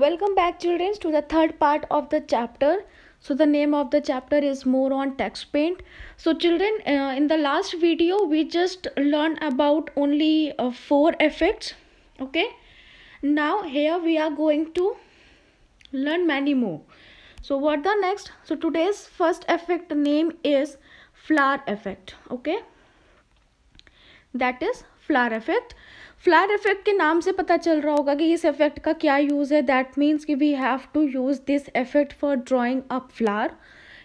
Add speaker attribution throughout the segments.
Speaker 1: Welcome back children to the third part of the chapter. So the name of the chapter is more on text paint. So children uh, in the last video we just learned about only uh, four effects. Okay. Now here we are going to learn many more. So what the next? So today's first effect name is flower effect. Okay. That is flower effect flower effect के नाम से पता चल रहा होगा कि इस effect का क्या यूज़ है दैट मीन्स कि we have to use this effect for drawing a flower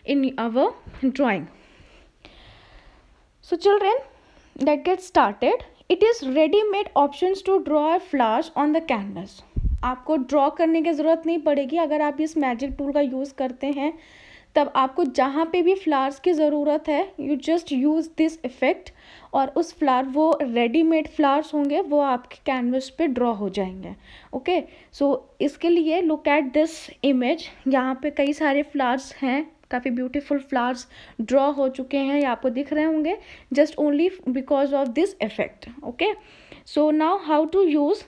Speaker 1: in our drawing so children that get started it is readymade option to draw draw flowers on the canvas आपको draw करने की ज़रूरत नहीं पड़ेगी अगर आप इस मैजिक टूल का यूज़ करते हैं तब आपको जहाँ पे भी फ्लावर्स की ज़रूरत है you just use this effect और उस फ्लावर वो रेडीमेड फ्लावर्स होंगे वो आपके कैनवस पे ड्रॉ हो जाएंगे ओके सो so, इसके लिए लुक एट दिस इमेज यहाँ पे कई सारे फ्लावर्स हैं काफ़ी ब्यूटीफुल फ्लावर्स ड्रॉ हो चुके हैं या आपको दिख रहे होंगे just only because of this effect okay so now how to use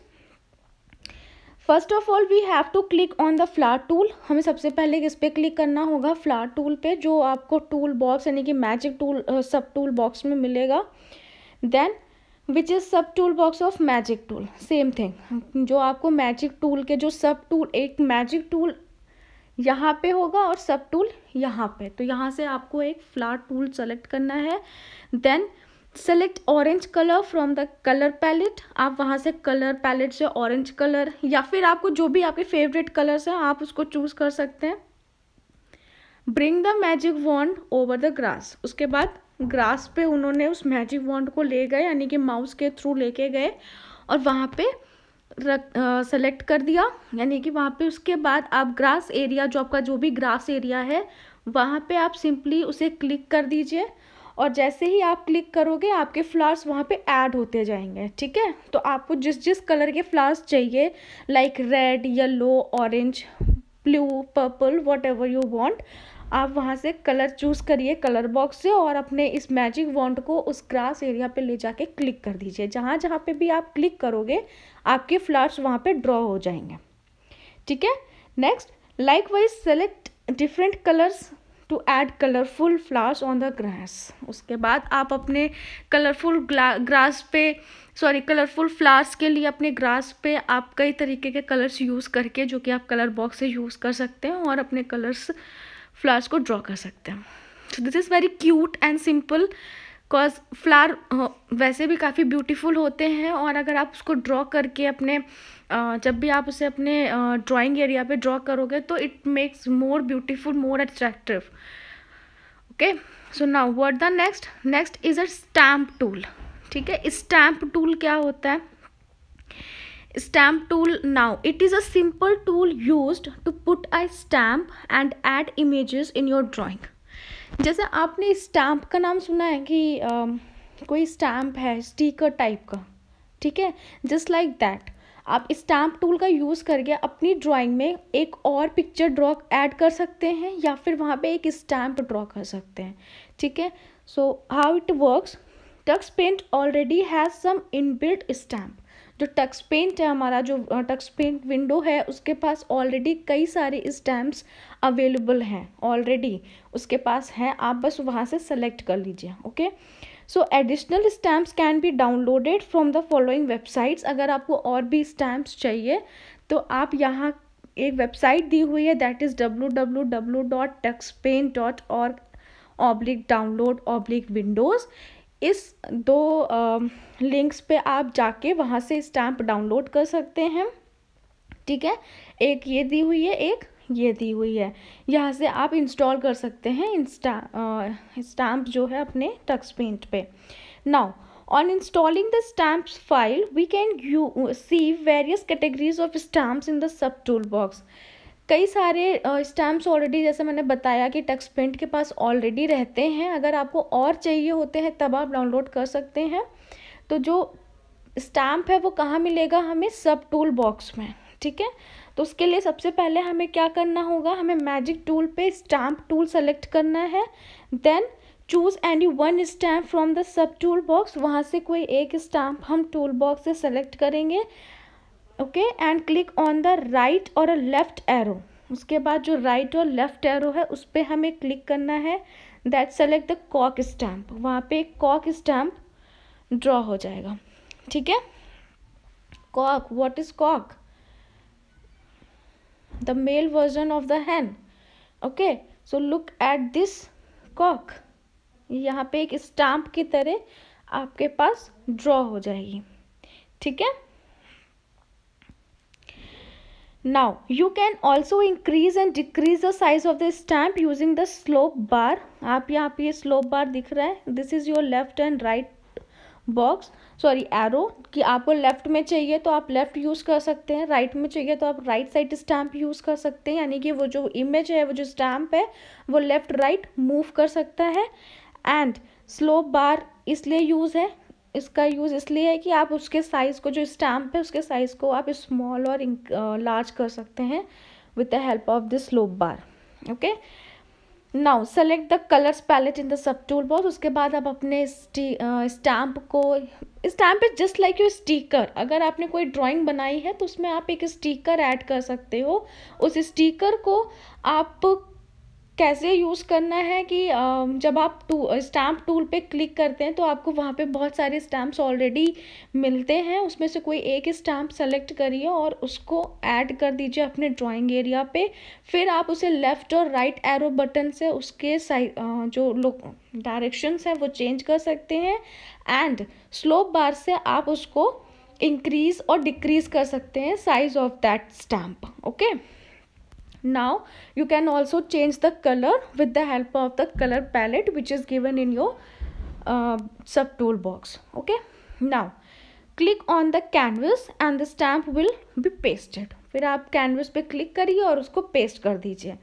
Speaker 1: first of all we have to click on the flower tool हमें सबसे पहले इस पर क्लिक करना होगा फ्लार टूल पे जो आपको टूल बॉक्स यानी कि magic tool sub tool box में मिलेगा then which is sub tool box of magic tool same thing जो आपको मैजिक टूल के जो सब टूल एक मैजिक टूल यहाँ पे होगा और सब टूल यहाँ पे तो यहाँ से आपको एक फ्लार टूल सेलेक्ट करना है then select orange colour from the colour palette आप वहाँ से कलर पैलेट से ऑरेंज कलर या फिर आपको जो भी आपके फेवरेट कलर्स हैं आप उसको चूज कर सकते हैं bring the magic wand over the grass उसके बाद ग्रास पे उन्होंने उस मैजिक वॉन्ड को ले गए यानी कि माउस के थ्रू लेके गए और वहाँ पे रख सेलेक्ट कर दिया यानी कि वहाँ पे उसके बाद आप ग्रास एरिया जो आपका जो भी ग्रास एरिया है वहाँ पे आप सिंपली उसे क्लिक कर दीजिए और जैसे ही आप क्लिक करोगे आपके फ्लावर्स वहाँ पे ऐड होते जाएंगे ठीक है तो आपको जिस जिस कलर के फ्लावर्स चाहिए like red yellow orange blue purple whatever you want आप वहाँ से कलर चूज़ करिए कलर बॉक्स से और अपने इस मैजिक वॉन्ट को उस ग्रास एरिया पे ले जाके क्लिक कर दीजिए जहाँ जहाँ पे भी आप क्लिक करोगे आपके फ्लावर्स वहाँ पे ड्रॉ हो जाएंगे ठीक है next likewise select different colours to add colourful flowers on the grass उसके बाद आप अपने कलरफुल ग्रास पे सॉरी कलरफुल फ्लावर्स के लिए अपने ग्रास पे आप कई तरीके के कलर्स यूज़ करके जो कि आप कलर बॉक्स से यूज़ कर सकते हैं और अपने कलर्स फ्लावर्स को ड्रॉ कर सकते हैं so this is very cute and simple because flower वैसे भी काफ़ी ब्यूटीफुल होते हैं और अगर आप उसको ड्रॉ करके अपने जब भी आप उसे अपने ड्राइंग एरिया पे ड्रॉ करोगे तो it makes more beautiful more attractive okay so now word the next next is a stamp tool ठीक है स्टैम्प टूल क्या होता है stamp tool now it is a simple tool use to put I stamp and add images in your drawing जैसे आपने stamp का नाम सुना है कि आ, कोई स्टैम्प है स्टीकर टाइप का ठीक है जस्ट लाइक दैट आप स्टैम्प टूल का यूज़ करके अपनी ड्राइंग में एक और पिक्चर ड्रॉ ऐड कर सकते हैं या फिर वहाँ पे एक स्टैम्प ड्रॉ कर सकते हैं ठीक है so how it works Tux Paint already has some inbuilt stamp जो टक्स पेंट है हमारा जो टक्स पेंट विंडो है उसके पास ऑलरेडी कई सारे स्टैम्प्स अवेलेबल हैं ऑलरेडी उसके पास हैं आप बस वहाँ से सेलेक्ट कर लीजिए okay so additional stamps can be downloaded from the following websites अगर आपको और भी स्टैम्प्स चाहिए तो आप यहाँ एक वेबसाइट दी हुई है that is W W W dot paint dot org oblique download oblique windows is दो आ, लिंक्स पे आप जाके वहाँ से स्टैम्प डाउनलोड कर सकते हैं ठीक है एक ये दी हुई है एक ये दी हुई है यहाँ से आप इंस्टॉल कर सकते हैं इंस्टा स्टैम्प जो है अपने टक्स पेंट पे now on installing the stamp file we can you see various categories of stamp in the sub tool box कई सारे स्टैम्प्स ऑलरेडी जैसे मैंने बताया कि टक्स प्रिंट के पास ऑलरेडी रहते हैं अगर आपको और चाहिए होते हैं तब आप डाउनलोड कर सकते हैं तो जो स्टैम्प है वो कहाँ मिलेगा हमें सब टूल बॉक्स में ठीक है तो उसके लिए सबसे पहले हमें क्या करना होगा हमें मैजिक टूल पे स्टैम्प टूल सेलेक्ट करना है then choose any one stamp from the sub tool box वहाँ से कोई एक स्टैम्प हम टूल बॉक्स से सेलेक्ट करेंगे okay and click on the right और अ लेफ्ट एरो उसके बाद जो राइट और लेफ्ट एरो है उस पर हमें क्लिक करना है that select the cock stamp वहाँ पे कॉक स्टैम्प ड्रॉ हो जाएगा ठीक है cock what is cock the male version of the hen okay so look at this cock यहाँ पे एक स्टैम्प की तरह आपके पास ड्रॉ हो जाएगी ठीक है Now you can also increase and decrease the size of the stamp using the slope bar. aap yahan pe slope bar dikh raha hai This is your left and right box. Sorry arrow ki aapko left mein chahiye to aap left use kar sakte hain right mein chahiye to aap right side stamp use kar sakte hain yani ki wo jo image hai wo jo stamp hai wo left right move kar sakta hai and slope bar isliye use hai इसका use इसलिए है कि आप उसके size को जो stamp है उसके साइज़ को आप स्मॉल और लार्ज कर सकते हैं द हेल्प ऑफ दिस लोप bar okay now select the colours palette in the sub tool box उसके बाद आप अपने स्टैम्प को stamp is just like you sticker अगर आपने कोई ड्राइंग बनाई है तो उसमें आप एक स्टीकर ऐड कर सकते हो उस स्टीकर को आप कैसे यूज़ करना है कि जब आप टू स्टैम्प टूल पे क्लिक करते हैं तो आपको वहाँ पे बहुत सारे स्टैम्प्स ऑलरेडी मिलते हैं उसमें से कोई एक स्टैम्प सेलेक्ट करिए और उसको ऐड कर दीजिए अपने ड्राइंग एरिया पे फिर आप उसे लेफ़्ट और राइट एरो बटन से उसके साइज जो लोग डायरेक्शंस हैं वो चेंज कर सकते हैं एंड स्लोप बार से आप उसको इंक्रीज़ और डिक्रीज़ कर सकते हैं size of that stamp okay now you can also change the color with the help of the color palette which is given in your uh, sub toolbox okay now click on the canvas and the stamp will be pasted fir aap canvas pe click kariye aur usko paste kar dijiye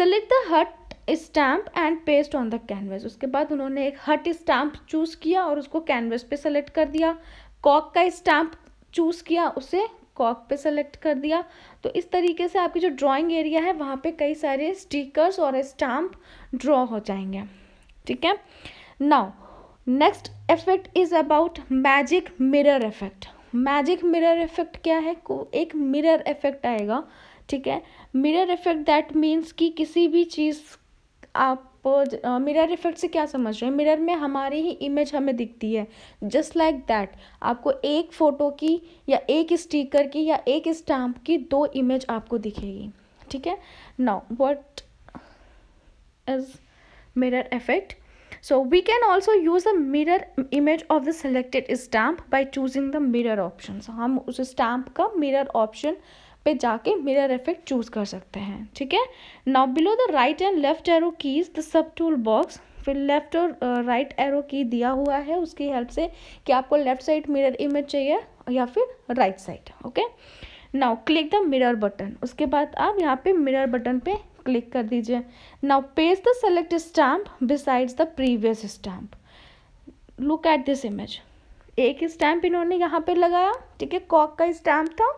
Speaker 1: select the hut stamp and paste on the canvas उसके बाद उन्होंने एक हट stamp choose किया और उसको canvas पे select कर दिया कॉक का स्टैम्प चूज़ किया उसे कॉक पे सेलेक्ट कर दिया तो इस तरीके से आपकी जो ड्राइंग एरिया है वहाँ पे कई सारे स्टिकर्स और स्टाम्प ड्रॉ हो जाएंगे ठीक है now next effect is about magic mirror effect magic mirror effect क्या है एक मिरर इफेक्ट आएगा ठीक है मिरर इफेक्ट दैट मीन्स कि किसी भी चीज़ आप आप मिरर इफेक्ट से क्या समझ रहे हैं मिरर में हमारी ही इमेज हमें दिखती है जस्ट लाइक दैट आपको एक फ़ोटो की या एक स्टिकर की या एक स्टैम्प की दो इमेज आपको दिखेगी ठीक है now what is mirror effect so we can also use the mirror image of the selected stamp by choosing the mirror option हम उस स्टाम्प का मिरर ऑप्शन पे जाके मिरर इफेक्ट चूज़ कर सकते हैं ठीक है now below the right and left arrow keys the sub tool box फिर लेफ्ट और राइट एरो की दिया हुआ है उसकी हेल्प से कि आपको लेफ्ट साइड मिरर इमेज चाहिए या फिर right side okay now click the mirror button उसके बाद आप यहाँ पे मिरर बटन पे क्लिक कर दीजिए now paste the select stamp besides the previous stamp look at this image एक स्टैम्प इन्होंने यहाँ पे लगाया ठीक है कॉक का स्टैम्प था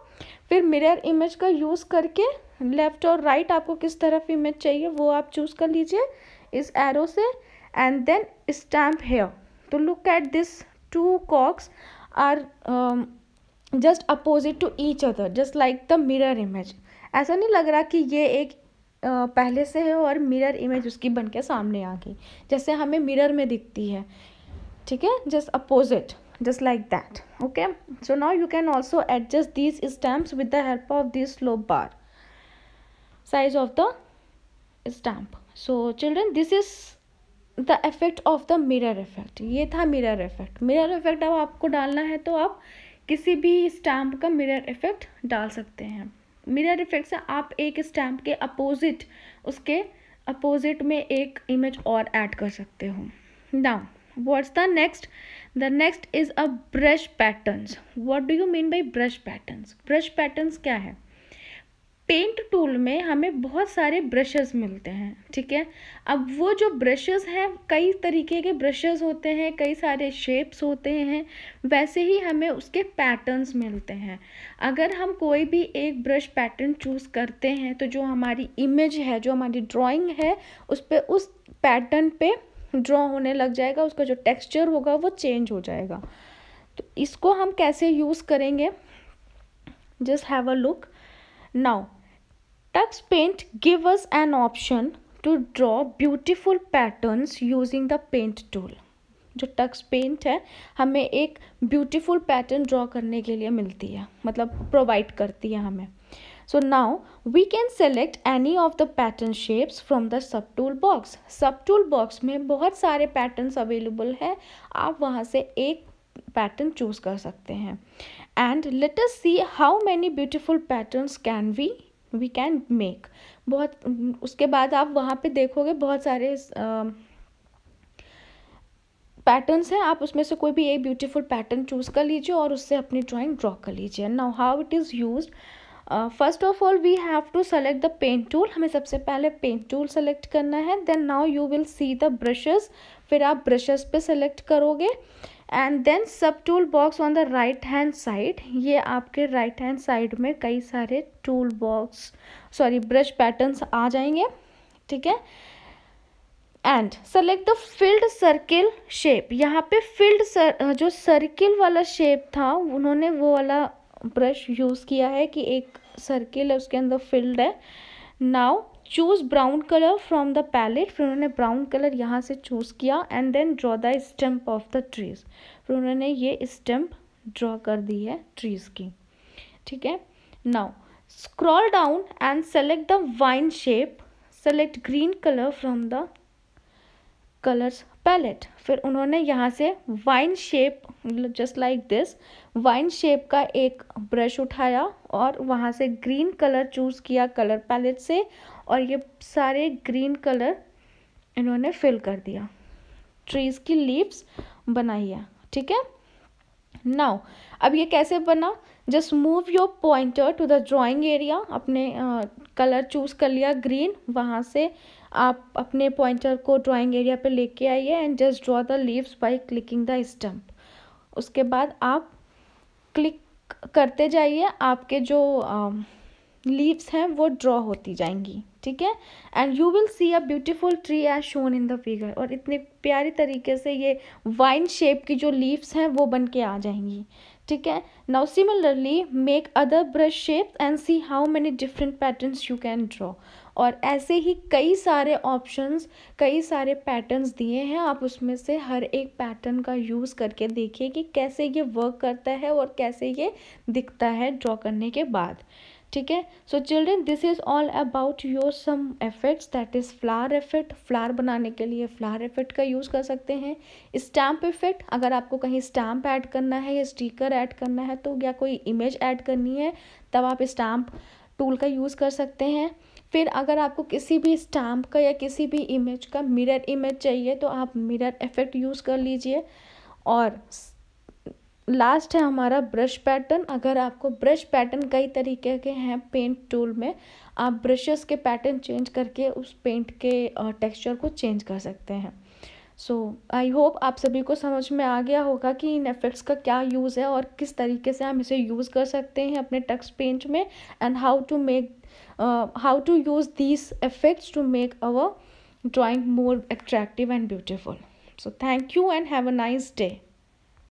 Speaker 1: फिर मिरर इमेज का यूज़ करके लेफ़्ट और राइट right आपको किस तरफ इमेज चाहिए वो आप चूज़ कर लीजिए इस एरो से एंड देन स्टैम्प हेयर तो look at this two cocks are just opposite to each other just like the mirror image ऐसा नहीं लग रहा कि ये एक Uh, पहले से है और मिरर इमेज उसकी बन के सामने आ गई जैसे हमें मिरर में दिखती है ठीक है just opposite just like that okay so now you can also adjust these stamps with the help of this slope bar size of the stamp so children this is the effect of the mirror effect ये था mirror effect mirror effect अब आपको डालना है तो आप किसी भी स्टैम्प का मिरर इफेक्ट डाल सकते हैं मिरर इफेक्ट से आप एक स्टैम्प के अपोजिट उसके अपोजिट में एक इमेज और ऐड कर सकते हो now what's the next the next is a brush patterns what do you mean by brush patterns brush patterns क्या है पेंट टूल में हमें बहुत सारे ब्रशेस मिलते हैं ठीक है अब वो जो ब्रशेस हैं कई तरीके के ब्रशेस होते हैं कई सारे शेप्स होते हैं वैसे ही हमें उसके पैटर्न्स मिलते हैं अगर हम कोई भी एक ब्रश पैटर्न चूज़ करते हैं तो जो हमारी इमेज है जो हमारी ड्राइंग है उस पर उस पैटर्न पे ड्रॉ होने लग जाएगा उसका जो टेक्सचर होगा वो चेंज हो जाएगा तो इसको हम कैसे यूज़ करेंगे just have a look now Tux Paint give us an option to draw beautiful patterns using the paint tool जो टक्स पेंट है हमें एक ब्यूटीफुल पैटर्न ड्रॉ करने के लिए मिलती है मतलब प्रोवाइड करती है हमें So now we can select any of the pattern shapes from the sub tool box. Sub tool box में बहुत सारे patterns available है आप वहाँ से एक pattern choose कर सकते हैं And let us see how many beautiful patterns can we we can make. बहुत उसके बाद आप वहाँ पे देखोगे बहुत सारे uh, पैटर्न्स हैं आप उसमें से कोई भी एक ब्यूटीफुल पैटर्न चूज़ कर लीजिए और उससे अपनी ड्राइंग ड्रॉ कर लीजिए now how it is used first of all we have to select the paint tool हमें सबसे पहले पेंट टूल सेलेक्ट करना है then now you will see the brushes फिर आप ब्रशेस पे सेलेक्ट करोगे एंड देन सब tool box on the right hand side ये आपके राइट हैंड साइड में कई सारे tool box sorry brush patterns आ जाएंगे ठीक है and select the field circle shape यहाँ पे फील्ड सर जो सर्किल वाला शेप था उन्होंने वो वाला ब्रश यूज़ किया है कि एक सर्किल है उसके अंदर फिल्ड है now choose brown colour from the palette फिर उन्होंने ब्राउन कलर यहाँ से चूज़ किया and then draw the stump of the trees फिर उन्होंने ये स्टम्प ड्रॉ कर दी है ट्रीज़ की ठीक है now scroll down and select the vine shape select green colour from the colours palette फिर उन्होंने यहाँ से vine shape just like this vine shape का एक ब्रश उठाया और वहाँ से ग्रीन कलर चूज़ किया कलर पैलेट से और ये सारे ग्रीन कलर इन्होंने फिल कर दिया ट्रीज़ की लीव्स बनाई है ठीक है नाउ अब ये कैसे बना just move your pointer to the drawing area अपने कलर uh, चूज़ कर लिया ग्रीन वहाँ से आप अपने पॉइंटर को ड्राइंग एरिया पे लेके आइए and just draw the leaves by clicking the stump उसके बाद आप क्लिक करते जाइए आपके जो लीव्स हैं वो ड्रॉ होती जाएंगी ठीक है and you will see a beautiful tree as shown in the figure और इतने प्यारी तरीके से ये वाइन शेप की जो लीव्स हैं वो बन के आ जाएंगी ठीक है now similarly make other brush shapes and see how many different patterns you can draw और ऐसे ही कई सारे ऑप्शंस कई सारे पैटर्न्स दिए हैं आप उसमें से हर एक पैटर्न का यूज़ करके देखिए कि कैसे ये वर्क करता है और कैसे ये दिखता है ड्रॉ करने के बाद ठीक है so children this is all about your some effects that is flower effect flower बनाने के लिए फ्लावर इफेक्ट का यूज़ कर सकते हैं स्टैम्प इफेक्ट अगर आपको कहीं स्टैम्प ऐड करना है या स्टीकर ऐड करना है तो या कोई इमेज ऐड करनी है तब आप स्टैम्प टूल का यूज़ कर सकते हैं फिर अगर आपको किसी भी स्टाम्प का या किसी भी इमेज का मिरर इमेज चाहिए तो आप मिरर इफेक्ट यूज़ कर लीजिए और लास्ट है हमारा ब्रश पैटर्न अगर आपको ब्रश पैटर्न कई तरीके के हैं पेंट टूल में आप ब्रशेस के पैटर्न चेंज करके उस पेंट के टेक्सचर को चेंज कर सकते हैं सो आई होप आप सभी को समझ में आ गया होगा कि इन इफेक्ट्स का क्या यूज़ है और किस तरीके से हम इसे यूज़ कर सकते हैं अपने टक्स पेंट में and how to make uh, how to use these effects to make our drawing more attractive and beautiful so thank you and have a nice day